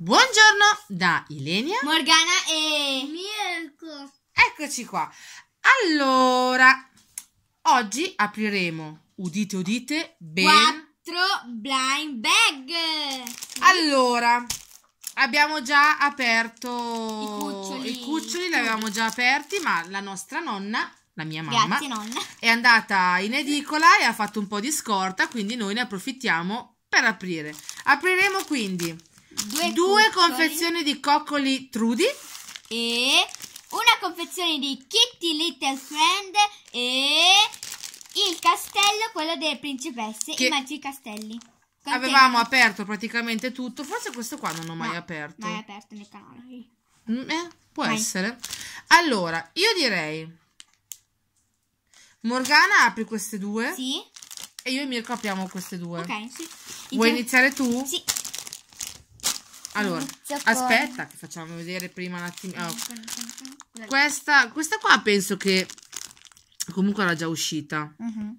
Buongiorno da Ilenia, Morgana e Mirko. Eccoci qua. Allora, oggi apriremo, udite udite, ben... Quattro blind bag. Allora, abbiamo già aperto... I cuccioli. I cuccioli li avevamo già aperti, ma la nostra nonna la mia mamma Grazie, è andata in edicola e ha fatto un po' di scorta quindi noi ne approfittiamo per aprire apriremo quindi due, due confezioni di coccoli Trudy e una confezione di Kitty Little Friend e il castello, quello delle principesse, che... i magici castelli. Contenere. Avevamo aperto praticamente tutto, forse questo qua non ho mai no, aperto. Mai aperto nel canale. Mm, eh, può mai. essere. Allora, io direi... Morgana apri queste due. Sì. E io e Mirko apriamo queste due. Ok, sì. Vuoi iniziare tu? Sì. Allora, aspetta che facciamo vedere prima un attimo. Oh. Questa, questa, qua penso che comunque era già uscita. Uh -huh.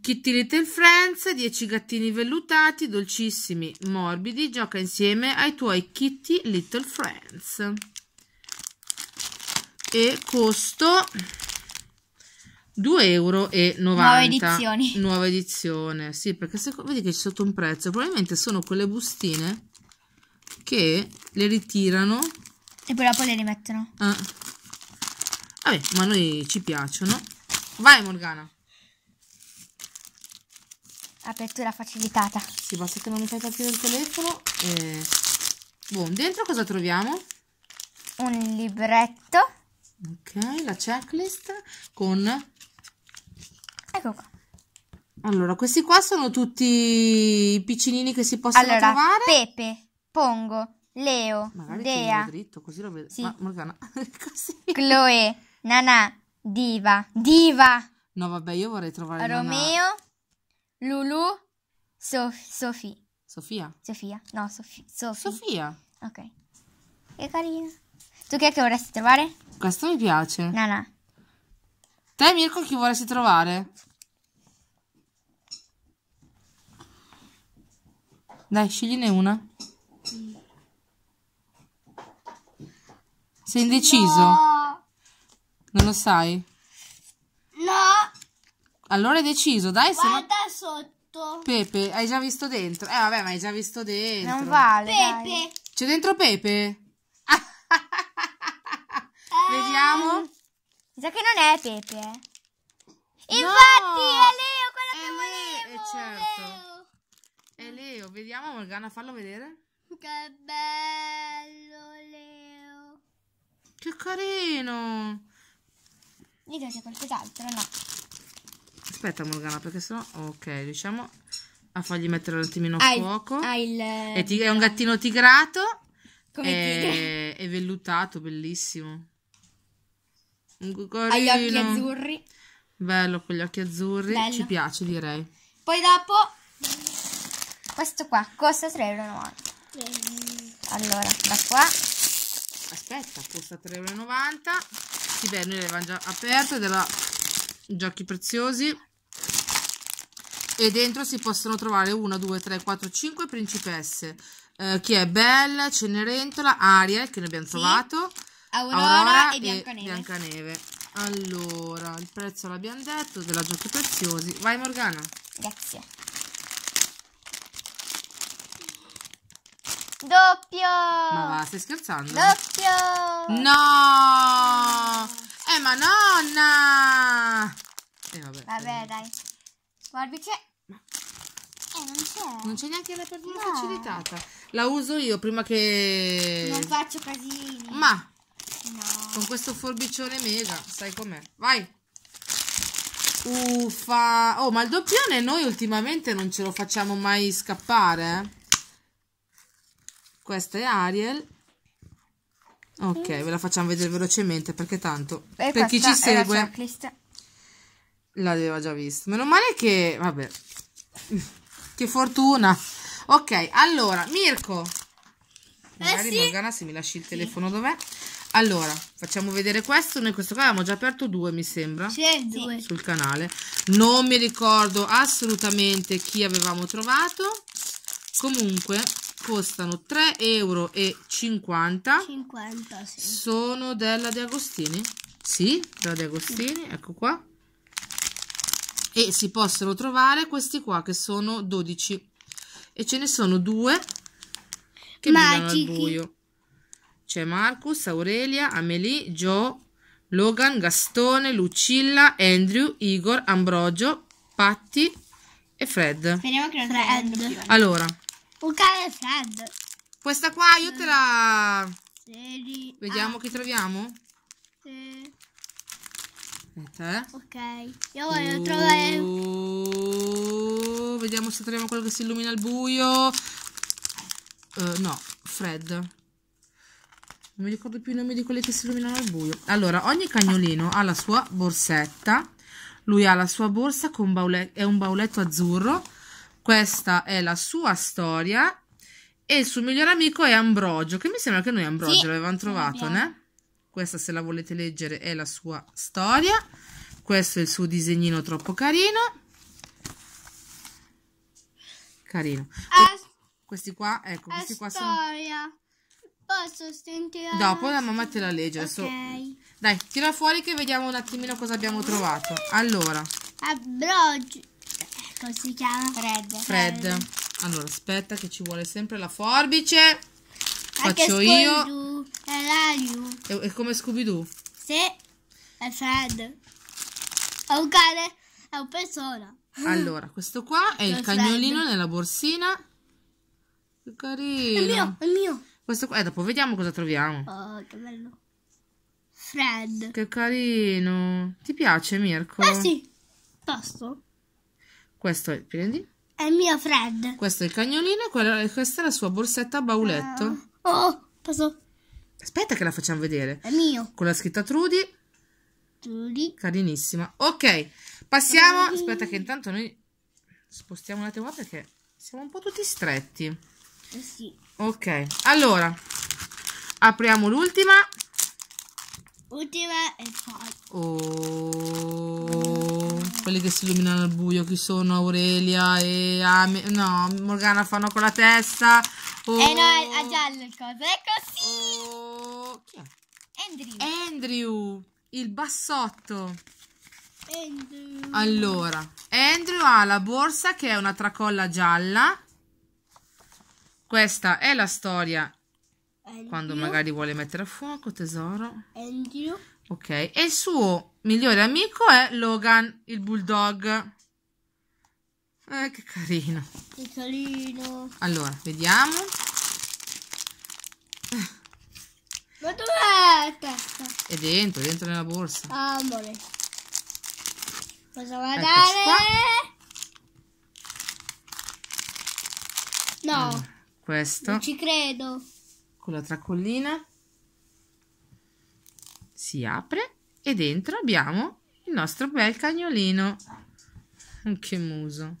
Kitty Little Friends, 10 gattini vellutati, dolcissimi, morbidi, gioca insieme ai tuoi Kitty Little Friends. E costo 2,90 euro. Nuova edizione. Nuova edizione, sì, perché se, vedi che c'è sotto un prezzo, probabilmente sono quelle bustine che le ritirano. E poi dopo le rimettono. Ah. Vabbè, ma noi ci piacciono. Vai Morgana. Apertura facilitata. Sì, basta che non mi fai partire il telefono. E... Boh, dentro cosa troviamo? Un libretto. Ok, la checklist con... Ecco qua. Allora, questi qua sono tutti i piccinini che si possono allora, trovare. Pepe, Pongo, Leo, Magari Dea, dritto, così lo vedo. Sì. Ma Morgana, così. Chloe, Nana. Diva, Diva. No, vabbè, io vorrei trovare Romeo, Nanà. Lulu, Sof- Sofì. Sofia. Sofia. No, Sofì. Sofi. Sofia. Ok. Che carina. Tu chi è che vorresti trovare? Questo mi piace. Nana. Te, Mirko, chi vorresti trovare? Dai, scegliene una. Sei indeciso? No. Non lo sai? No. Allora è deciso, dai. Guarda se no... sotto. Pepe, hai già visto dentro. Eh vabbè, ma hai già visto dentro. Non vale. Pepe. C'è dentro Pepe? eh. Vediamo. Mi sa che non è Pepe. Infatti no. è Leo quello è che eh, volevo. Leo, certo. Leo. È Leo. Vediamo Morgana, fallo vedere. Che bello, Leo. Che carino. Lì c'è qualcos'altro, no? Aspetta, Morgana, perché sennò... Ok, riusciamo a fargli mettere un attimino a fuoco. il... È, è, un gattino tigrato. Come è, è vellutato, bellissimo. Corino. Ha gli occhi azzurri. Bello, con gli occhi azzurri. Bello. Ci piace, direi. Poi dopo... Questo qua costa 3,90 euro. Allora, da qua. Aspetta, costa 3,90 euro. Sì, beh, noi l'avevamo già aperto ed giochi preziosi. E dentro si possono trovare 1, 2, 3, 4, 5 principesse. Eh, che è Bella, Cenerentola, Ariel, che ne abbiamo sì. trovato. Aurora, Aurora e, Biancaneve. e Biancaneve. Allora, il prezzo l'abbiamo detto, della giochi preziosi. Vai Morgana. Grazie. Doppio! Ma va, stai scherzando? Doppio! No! Eh, ma nonna! Eh, vabbè. Vabbè, dai. Guardi che... Eh, non c'è. Non c'è neanche la perduta no. facilitata. La uso io prima che... Non faccio casini. Ma... No. Con questo forbicione mega, sai com'è. Vai! Uffa! Oh, ma il doppione noi ultimamente non ce lo facciamo mai scappare, eh? questa è Ariel ok ve la facciamo vedere velocemente perché tanto e per chi ci segue l'aveva già vista meno male che vabbè che fortuna ok allora Mirko eh magari eh sì. Morgana se mi lasci il telefono dov'è allora, facciamo vedere questo. Noi questo qua avevamo già aperto due, mi sembra. C'è due. Sul canale. Non mi ricordo assolutamente chi avevamo trovato. Comunque, costano 3,50 euro. 50, sì. Sono della De Agostini? Sì, della De Agostini, ecco qua. E si possono trovare questi qua che sono 12 e ce ne sono due che Magici. al buio. C'è Marcus, Aurelia, Amelie, Joe, Logan, Gastone, Lucilla, Andrew, Igor, Ambrogio, Patti e Fred. Speriamo che non Fred. Allora, un cane freddo. Questa qua io te la... Seri... Vediamo ah. che troviamo. Sì. Aspetta, eh. Ok. Io voglio oh, trovare... Uh, vediamo se troviamo quello che si illumina al buio. Uh, no, Fred. Non mi ricordo più i nomi di quelli che si illuminano al buio. Allora, ogni cagnolino ha la sua borsetta. Lui ha la sua borsa con baule è un bauletto azzurro questa è la sua storia e il suo migliore amico è Ambrogio, che mi sembra che noi Ambrogio sì, l'avevamo trovato, ne? Questa se la volete leggere è la sua storia. Questo è il suo disegnino troppo carino. Carino. A questi qua, ecco, questi qua storia. sono Posso sentire Dopo la mamma te la legge. Adesso... Dai, tira fuori che vediamo un attimino cosa abbiamo trovato. Allora. Ambrogio gatto si chiama Fred. Fred. Fred. Allora, aspetta che ci vuole sempre la forbice. Anche Faccio io. E È, è, come Scooby-Doo? Sì, è Fred. È un cane, è un persona. Allora, questo qua è, è il Fred. cagnolino nella borsina. Che carino. È mio, è mio. Questo qua, eh, dopo vediamo cosa troviamo. Oh, che bello. Fred. Che carino. Ti piace, Mirko? Eh sì, tosto. Questo è, prendi. È il mio Fred. Questo è il cagnolino e questa è la sua borsetta a bauletto. Uh, oh, passo. Aspetta che la facciamo vedere. È mio. Con la scritta Trudy. Trudy. Carinissima. Ok, passiamo. Trudy. Aspetta che intanto noi spostiamo un attimo perché siamo un po' tutti stretti. Eh sì. Ok, allora, apriamo l'ultima. Ultima e poi. Oh quelli che si illuminano al buio, chi sono Aurelia e Ame. No, Morgana fanno con la testa. Eh, oh. Eh no, è, è giallo il coso, è così. Oh. Chi è? Andrew. Andrew, il bassotto. Andrew. Allora, Andrew ha la borsa che è una tracolla gialla. Questa è la storia Andrew. quando magari vuole mettere a fuoco, tesoro. Andrew. Ok, e il suo migliore amico è Logan, il bulldog. Eh, che carino. Che carino. Allora, vediamo. Ma dov'è la testa? È dentro, è dentro nella borsa. Ah, amore. Cosa va a dare? No. Allora, eh, questo. Non ci credo. Con la tracollina si apre e dentro abbiamo il nostro bel cagnolino. Mm, che muso.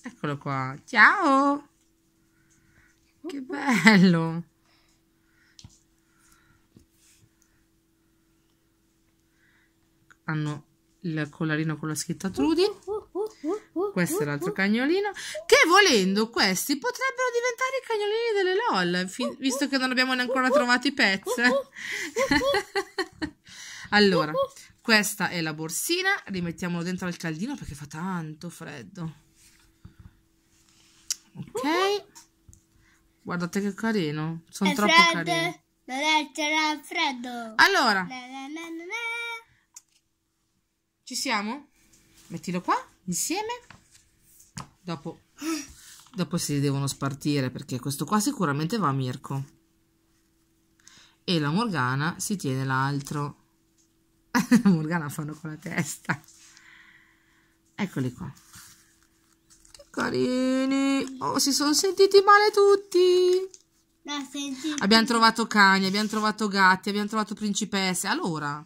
Eccolo qua. Ciao! Che bello! Hanno il collarino con la scritta Trudy. Uh, uh, uh, questo è l'altro cagnolino, che volendo questi potrebbero diventare i cagnolini delle LOL, visto che non abbiamo neanche trovato i pezzi allora, questa è la borsina, rimettiamolo dentro al caldino perché fa tanto freddo. Ok, guardate che carino, sono troppo freddo. carini. Non è, c'era freddo. Allora, na, na, na, ci siamo? Mettilo qua insieme dopo, dopo si devono spartire perché questo qua sicuramente va a Mirko e la Morgana si tiene l'altro Morgana fanno con la testa eccoli qua che carini oh si sono sentiti male tutti abbiamo trovato cani abbiamo trovato gatti abbiamo trovato principesse allora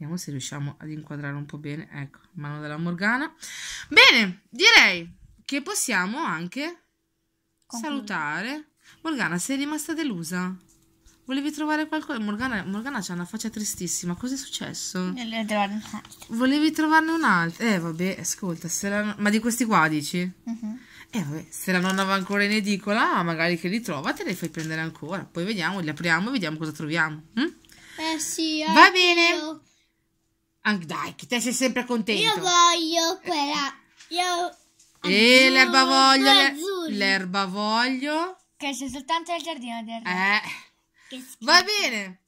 Vediamo se riusciamo ad inquadrare un po' bene. Ecco, mano della Morgana. Bene, direi che possiamo anche Conclude. salutare. Morgana, sei rimasta delusa? Volevi trovare qualcosa? Morgana, Morgana c'ha una faccia tristissima. Cos'è successo? Volevo trovarne un'altra. Volevi trovarne un'altra? Eh, vabbè, ascolta, la... ma di questi qua dici? Uh mhm. -huh. Eh, vabbè, se la nonna va ancora in edicola, ah, magari che li trova, te le fai prendere ancora. Poi vediamo, li apriamo e vediamo cosa troviamo. Hm? Eh sì, Va bene. Io. Anche dai, che te sei sempre contento. Io voglio quella. Io. E l'erbavoglio. L'erbavoglio. Che c'è soltanto nel giardino del re. Eh. Va bene.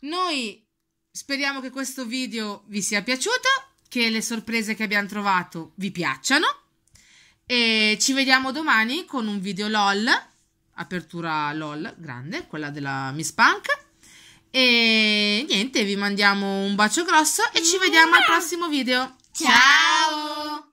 Noi speriamo che questo video vi sia piaciuto, che le sorprese che abbiamo trovato vi piacciono. E ci vediamo domani con un video LOL. Apertura LOL grande, quella della Miss Punk. E niente, vi mandiamo un bacio grosso e ci vediamo al prossimo video. Ciao!